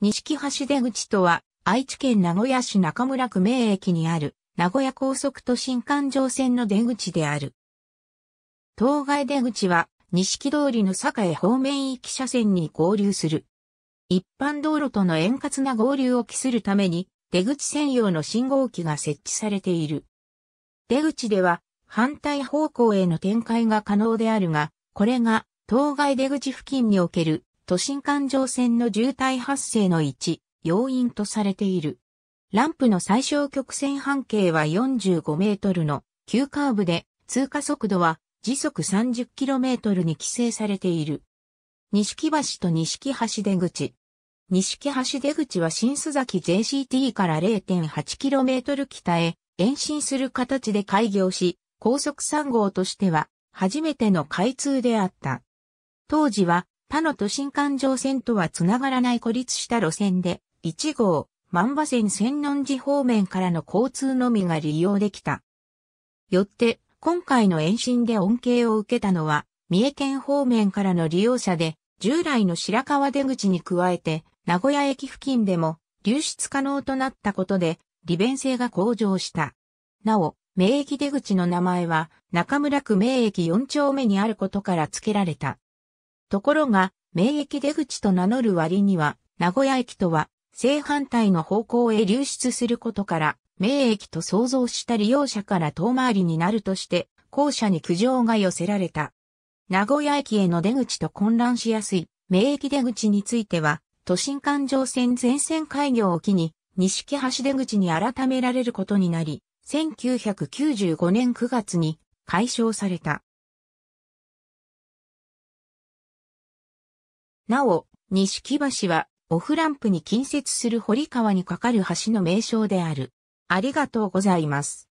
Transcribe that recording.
錦橋出口とは、愛知県名古屋市中村区名駅にある、名古屋高速都心環状線の出口である。当該出口は、錦通りの栄方面行き車線に合流する。一般道路との円滑な合流を期するために、出口専用の信号機が設置されている。出口では、反対方向への展開が可能であるが、これが、当該出口付近における都心環状線の渋滞発生の一要因とされている。ランプの最小曲線半径は45メートルの急カーブで通過速度は時速 30km に規制されている。西木橋と西木橋出口。西木橋出口は新須崎 JCT から 0.8km 北へ延伸する形で開業し、高速3号としては初めての開通であった。当時は他の都心環状線とはつながらない孤立した路線で、1号、万馬線千音寺方面からの交通のみが利用できた。よって、今回の延伸で恩恵を受けたのは、三重県方面からの利用者で、従来の白川出口に加えて、名古屋駅付近でも流出可能となったことで、利便性が向上した。なお、名駅出口の名前は、中村区名駅4丁目にあることから付けられた。ところが、名駅出口と名乗る割には、名古屋駅とは正反対の方向へ流出することから、名駅と想像した利用者から遠回りになるとして、後者に苦情が寄せられた。名古屋駅への出口と混乱しやすい、名駅出口については、都心環状線全線開業を機に、西木橋出口に改められることになり、1995年9月に解消された。なお、錦橋は、オフランプに近接する堀川に架かる橋の名称である。ありがとうございます。